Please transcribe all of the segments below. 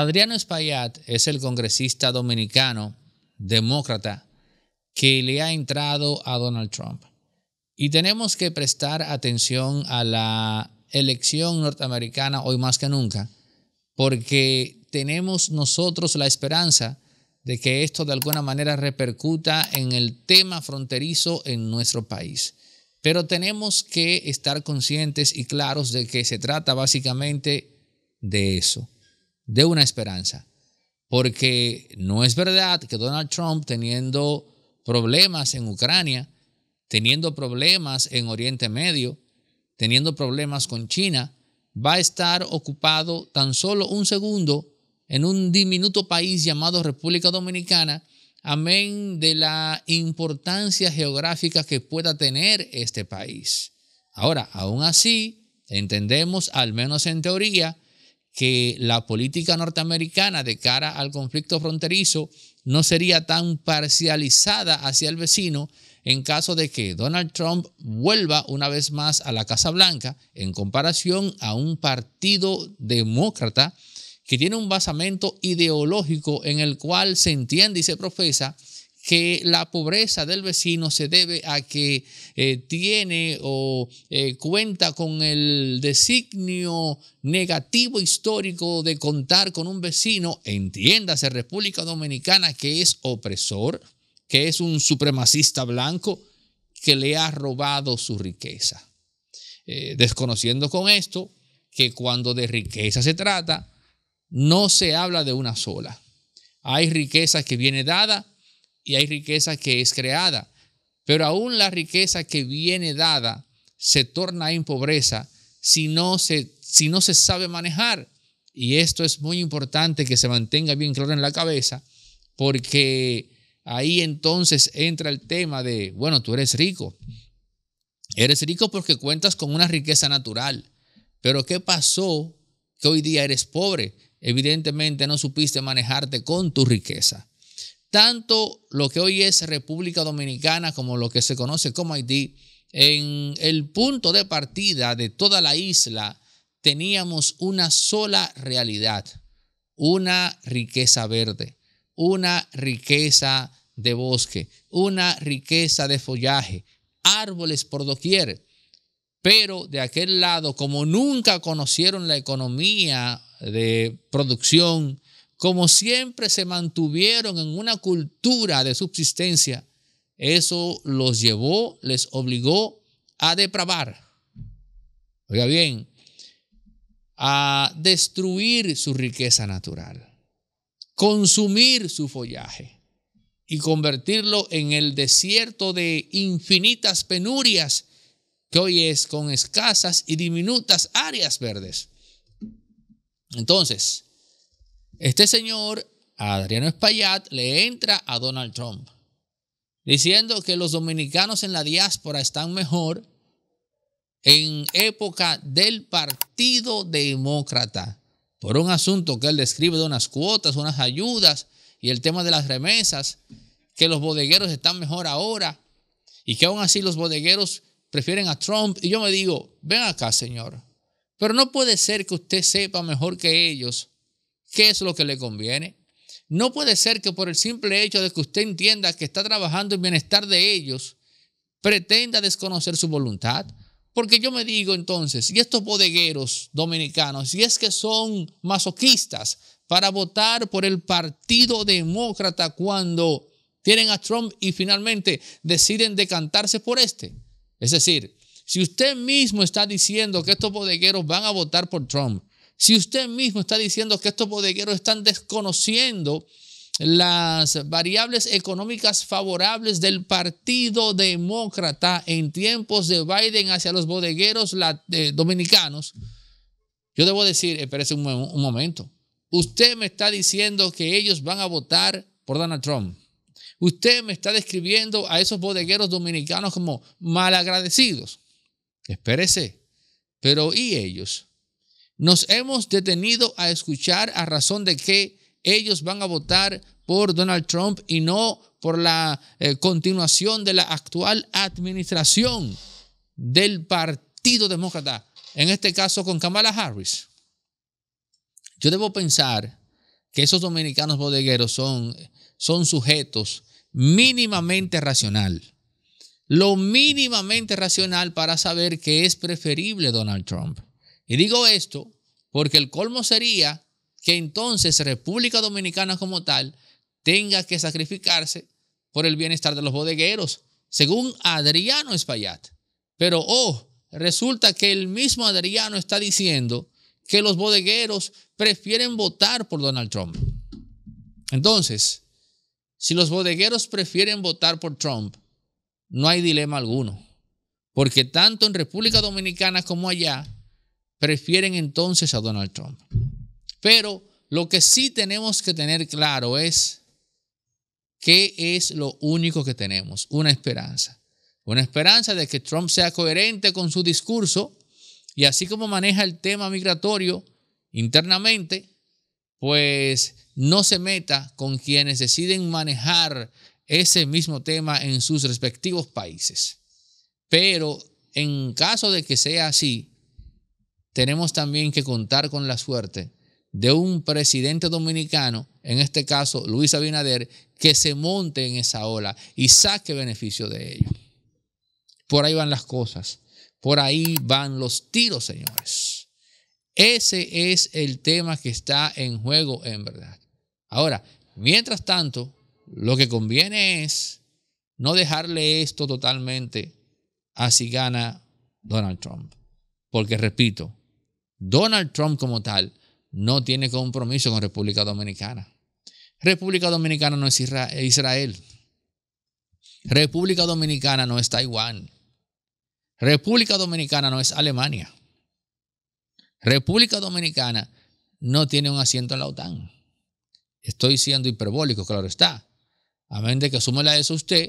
Adriano Espaillat es el congresista dominicano, demócrata, que le ha entrado a Donald Trump. Y tenemos que prestar atención a la elección norteamericana hoy más que nunca, porque tenemos nosotros la esperanza de que esto de alguna manera repercuta en el tema fronterizo en nuestro país. Pero tenemos que estar conscientes y claros de que se trata básicamente de eso, de una esperanza. Porque no es verdad que Donald Trump, teniendo problemas en Ucrania, teniendo problemas en Oriente Medio, teniendo problemas con China, va a estar ocupado tan solo un segundo en un diminuto país llamado República Dominicana, amén de la importancia geográfica que pueda tener este país. Ahora, aún así, entendemos, al menos en teoría, que la política norteamericana de cara al conflicto fronterizo no sería tan parcializada hacia el vecino en caso de que Donald Trump vuelva una vez más a la Casa Blanca en comparación a un partido demócrata que tiene un basamento ideológico en el cual se entiende y se profesa que la pobreza del vecino se debe a que eh, tiene o eh, cuenta con el designio negativo histórico de contar con un vecino, entiéndase República Dominicana, que es opresor, que es un supremacista blanco, que le ha robado su riqueza. Eh, desconociendo con esto que cuando de riqueza se trata, no se habla de una sola. Hay riqueza que viene dada y hay riqueza que es creada. Pero aún la riqueza que viene dada se torna en pobreza si no se, si no se sabe manejar. Y esto es muy importante que se mantenga bien claro en la cabeza, porque ahí entonces entra el tema de, bueno, tú eres rico. Eres rico porque cuentas con una riqueza natural. Pero ¿qué pasó que hoy día eres pobre? Evidentemente no supiste manejarte con tu riqueza tanto lo que hoy es República Dominicana como lo que se conoce como Haití, en el punto de partida de toda la isla teníamos una sola realidad, una riqueza verde, una riqueza de bosque, una riqueza de follaje, árboles por doquier. Pero de aquel lado, como nunca conocieron la economía de producción como siempre se mantuvieron en una cultura de subsistencia, eso los llevó, les obligó a depravar. Oiga bien, a destruir su riqueza natural, consumir su follaje y convertirlo en el desierto de infinitas penurias que hoy es con escasas y diminutas áreas verdes. Entonces, este señor, Adriano Espaillat, le entra a Donald Trump diciendo que los dominicanos en la diáspora están mejor en época del Partido Demócrata por un asunto que él describe de unas cuotas, unas ayudas y el tema de las remesas, que los bodegueros están mejor ahora y que aún así los bodegueros prefieren a Trump. Y yo me digo, ven acá, señor, pero no puede ser que usted sepa mejor que ellos qué es lo que le conviene. No puede ser que por el simple hecho de que usted entienda que está trabajando en bienestar de ellos, pretenda desconocer su voluntad. Porque yo me digo entonces, y estos bodegueros dominicanos, si es que son masoquistas para votar por el Partido Demócrata cuando tienen a Trump y finalmente deciden decantarse por este. Es decir, si usted mismo está diciendo que estos bodegueros van a votar por Trump si usted mismo está diciendo que estos bodegueros están desconociendo las variables económicas favorables del Partido Demócrata en tiempos de Biden hacia los bodegueros eh, dominicanos, yo debo decir, espérese un, momento, usted me está diciendo que ellos van a votar por Donald Trump. Usted me está describiendo a esos bodegueros dominicanos como malagradecidos. Espérese, pero ¿y ellos? Nos hemos detenido a escuchar a razón de que ellos van a votar por Donald Trump y no por la eh, continuación de la actual administración del Partido Demócrata, en este caso con Kamala Harris. Yo debo pensar que esos dominicanos bodegueros son, son sujetos mínimamente racional. Lo mínimamente racional para saber que es preferible Donald Trump. Y digo esto porque el colmo sería que entonces República Dominicana como tal tenga que sacrificarse por el bienestar de los bodegueros, según Adriano Espaillat. Pero, oh, resulta que el mismo Adriano está diciendo que los bodegueros prefieren votar por Donald Trump. Entonces, si los bodegueros prefieren votar por Trump, no hay dilema alguno, porque tanto en República Dominicana como allá, prefieren entonces a Donald Trump. Pero lo que sí tenemos que tener claro es qué es lo único que tenemos, una esperanza. Una esperanza de que Trump sea coherente con su discurso y así como maneja el tema migratorio internamente, pues no se meta con quienes deciden manejar ese mismo tema en sus respectivos países. Pero en caso de que sea así, tenemos también que contar con la suerte de un presidente dominicano, en este caso Luis Abinader, que se monte en esa ola y saque beneficio de ello. Por ahí van las cosas, por ahí van los tiros, señores. Ese es el tema que está en juego, en verdad. Ahora, mientras tanto, lo que conviene es no dejarle esto totalmente a si gana Donald Trump. Porque, repito, Donald Trump como tal no tiene compromiso con República Dominicana. República Dominicana no es eh, Israel. República Dominicana no es Taiwán. República Dominicana no es Alemania. República Dominicana no tiene un asiento en la OTAN. Estoy siendo hiperbólico, claro está. A menos de que asume la eso usted,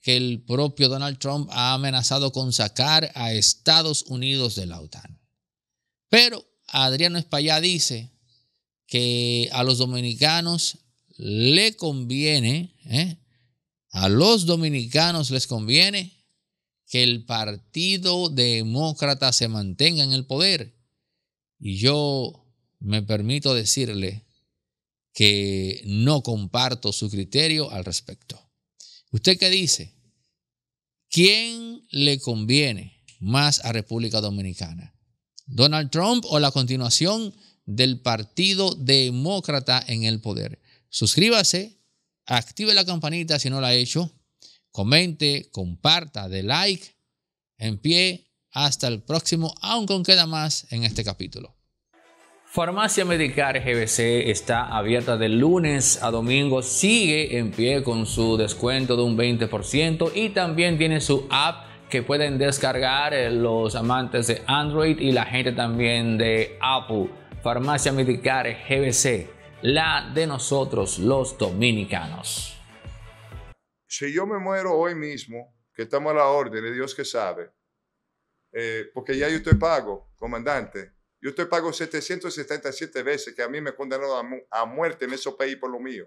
que el propio Donald Trump ha amenazado con sacar a Estados Unidos de la OTAN. Pero Adriano Espaillá dice que a los dominicanos le conviene, ¿eh? a los dominicanos les conviene que el Partido Demócrata se mantenga en el poder. Y yo me permito decirle que no comparto su criterio al respecto. ¿Usted qué dice? ¿Quién le conviene más a República Dominicana? Donald Trump o la continuación del Partido Demócrata en el poder. Suscríbase, active la campanita si no la ha hecho, comente, comparta, de like, en pie, hasta el próximo, aún con queda más en este capítulo. Farmacia Medicar GBC está abierta de lunes a domingo, sigue en pie con su descuento de un 20% y también tiene su app que pueden descargar eh, los amantes de Android y la gente también de Apple. Farmacia Medicare GBC, la de nosotros los dominicanos. Si yo me muero hoy mismo, que estamos a la orden Dios que sabe, eh, porque ya yo estoy pago, comandante. Yo te pago 777 veces que a mí me condenaron a, muerte en esos país por lo mío.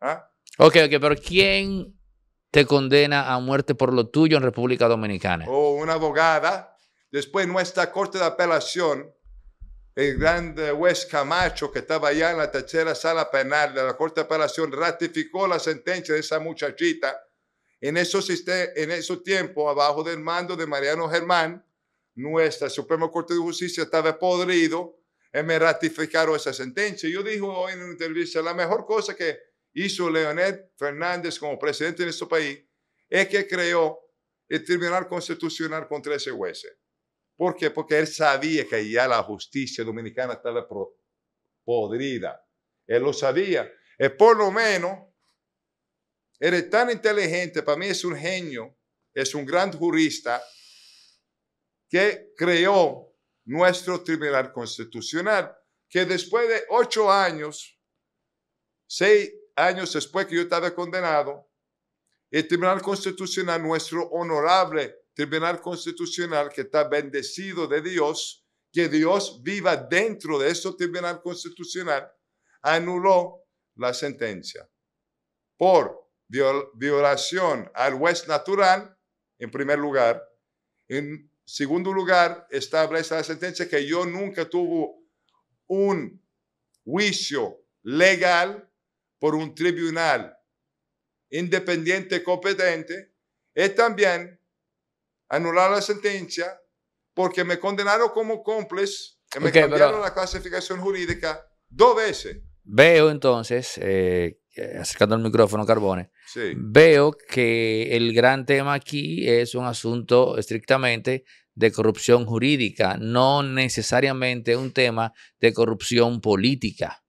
¿Ah? Ok, ok, pero ¿quién te condena a muerte por lo tuyo en República Dominicana. O una abogada, después nuestra Corte de Apelación, el gran juez Camacho, que estaba allá en la tercera sala penal de la Corte de Apelación, ratificó la sentencia de esa muchachita. En esos, en esos tiempos, abajo del mando de Mariano Germán, nuestra Suprema Corte de Justicia estaba podrido y me ratificaron esa sentencia. Yo dije hoy en una entrevista, la mejor cosa que hizo Leonel Fernández como presidente de nuestro país es que creó el Tribunal Constitucional contra ese juez ¿Por qué? Porque él sabía que ya la justicia dominicana estaba podrida. Él lo sabía. Y por lo menos, era tan inteligente, para mí es un genio, es un gran jurista, que creó nuestro Tribunal Constitucional, que después de ocho años, seis años después que yo estaba condenado, el Tribunal Constitucional, nuestro honorable Tribunal Constitucional, que está bendecido de Dios, que Dios viva dentro de ese Tribunal Constitucional, anuló la sentencia por violación al juez natural, en primer lugar. En segundo lugar, establece la sentencia que yo nunca tuve un juicio legal por un tribunal independiente competente es también anular la sentencia porque me condenaron como cómplice, que me cambiaron la clasificación jurídica dos veces. Veo entonces, eh, eh, acercando el micrófono, Carbone, veo que el gran tema aquí es un asunto estrictamente de corrupción jurídica, no necesariamente un tema de corrupción política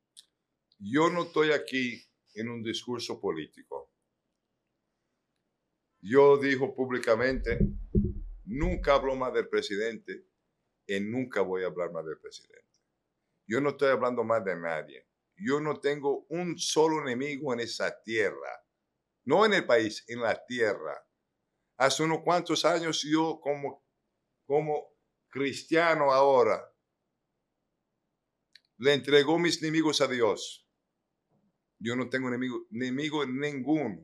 yo no estoy aquí en un discurso político. Yo digo públicamente, nunca hablo más del presidente y nunca voy a hablar más del presidente. Yo no estoy hablando más de nadie. Yo no tengo un solo enemigo en esa tierra, no en el país, en la tierra. Hace unos cuantos años yo como, como cristiano ahora le entregó mis enemigos a Dios yo no tengo enemigo, enemigo ninguno.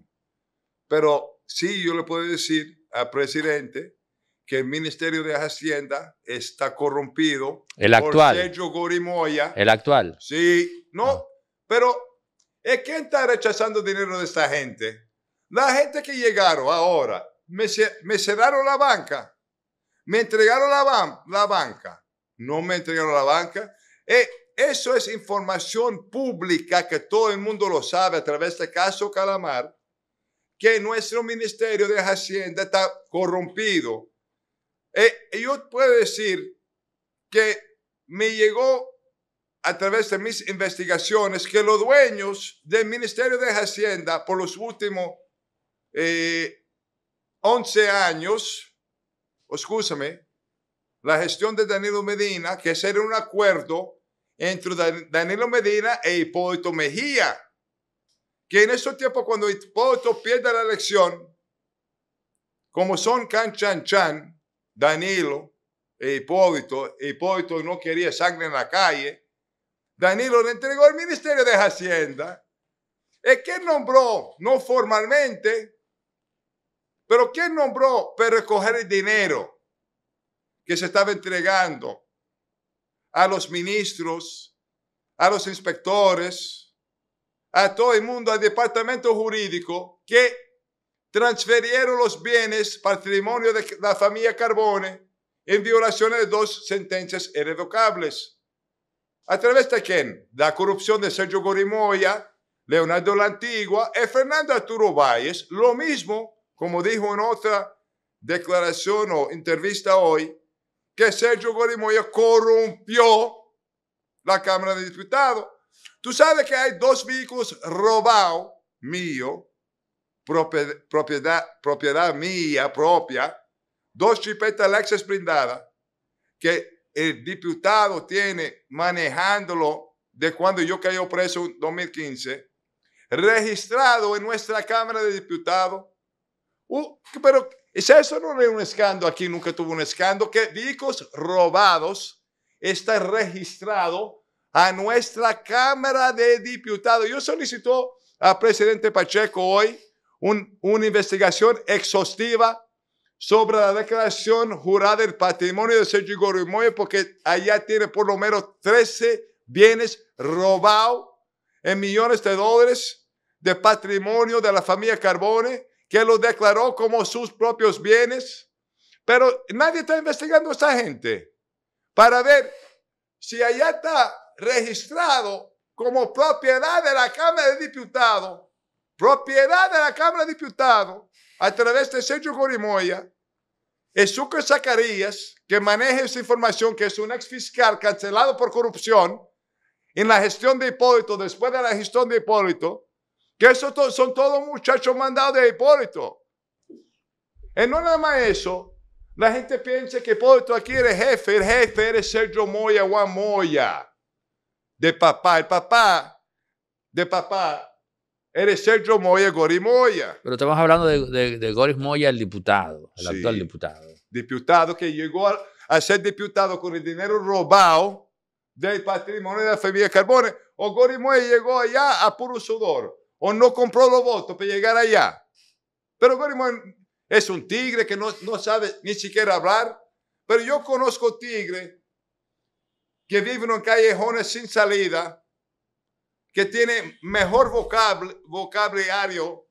Pero sí yo le puedo decir al presidente que el Ministerio de Hacienda está corrompido. El actual. Por Sergio Gorimoya. El actual. Sí, no, ah. pero ¿es quién está rechazando dinero de esta gente? La gente que llegaron ahora, me, cerraron la banca, me entregaron la, banca, no me entregaron la banca. Eh, eso es información pública que todo el mundo lo sabe a través de Caso Calamar, que nuestro Ministerio de Hacienda está corrompido. Eh, y yo puedo decir que me llegó a través de mis investigaciones que los dueños del Ministerio de Hacienda por los últimos 11 eh, años, escúchame, la gestión de Danilo Medina, que era un acuerdo entre Danilo Medina e Hipólito Mejía, que en esos tiempos cuando Hipólito pierde la elección, como son Can Chan Chan, Danilo e Hipólito, Hipólito no quería sangre en la calle, Danilo le entregó el Ministerio de Hacienda, es que nombró, no formalmente, pero ¿quién nombró para recoger el dinero que se estaba entregando a los ministros, a los inspectores, a todo el mundo, al departamento jurídico, que transfirieron los bienes, patrimonio de la familia Carbone, en violación de dos sentencias irrevocables. ¿A través de quien? La corrupción de Sergio Gorimoya, Leonardo la Antigua y Fernando Arturo Valles, lo mismo, como dijo en otra declaración o entrevista hoy, que Sergio Gorimoya corrompió la Cámara de Diputados. Tú sabes que hay dos vehículos robados mío, propiedad, mía propia, dos chipetas Lexus blindadas que el diputado tiene manejándolo de cuando yo cayó preso en 2015, registrado en nuestra Cámara de Diputados. Uh, ¿Pero pero es eso no es un escándalo, aquí nunca tuvo un escándalo, que dichos robados está registrado a nuestra Cámara de Diputados. Yo solicito al presidente Pacheco hoy una investigación exhaustiva sobre la declaración jurada del patrimonio de Sergio Gorimoy, porque allá tiene por lo menos 13 bienes robados en millones de dólares de patrimonio de la familia Carbone que lo declaró como sus propios bienes, pero nadie está investigando a esa gente para ver si allá está registrado como propiedad de la Cámara de Diputados, propiedad de la Cámara de Diputados, a través de Sergio Gorimoya, y Zacarías, que maneja esa información, que es un ex fiscal cancelado por corrupción en la gestión de Hipólito, después de la gestión de Hipólito, que esos son todos muchachos mandados de Hipólito. Y no nada más eso. La gente piensa que Hipólito aquí era el jefe. El jefe era Sergio Moya, Juan Moya. De papá. El papá de papá eres Sergio Moya, Gori Moya. Pero estamos hablando de, de, Moya, el diputado, el actual diputado. Diputado que llegó a, ser diputado con el dinero robado del patrimonio de la familia Carbone. O Goris Moya llegó allá a puro sudor o no compró los votos para llegar allá. Pero Gorimón es un tigre que no, sabe ni siquiera hablar. Pero yo conozco tigres que viven en callejones sin salida, que tienen mejor vocabulario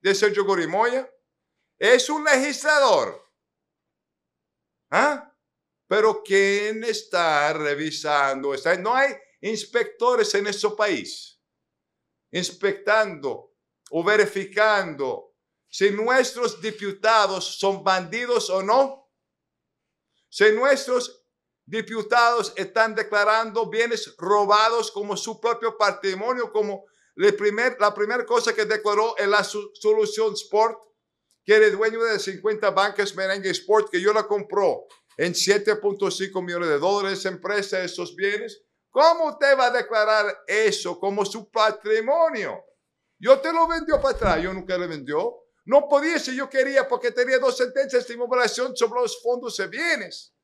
de Sergio Gorimoya. Es un legislador. ¿Ah? Pero ¿quién está revisando? no hay inspectores en ese país inspectando o verificando si nuestros diputados son bandidos o no, si nuestros diputados están declarando bienes robados como su propio patrimonio, como la primera la primera cosa que declaró en la solución Sport, que era dueño de 50 bancas Merengue Sport, que yo la compró en 7.5 millones de dólares, empresa, esos bienes, ¿Cómo te va a declarar eso como su patrimonio? Yo te lo vendió para atrás, yo nunca le vendió. No podía si yo quería porque tenía dos sentencias de inmobiliación sobre los fondos de bienes.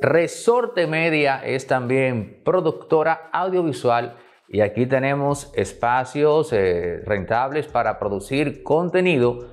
Resorte Media es también productora audiovisual y aquí tenemos espacios eh, rentables para producir contenido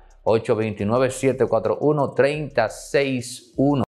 829-741-361.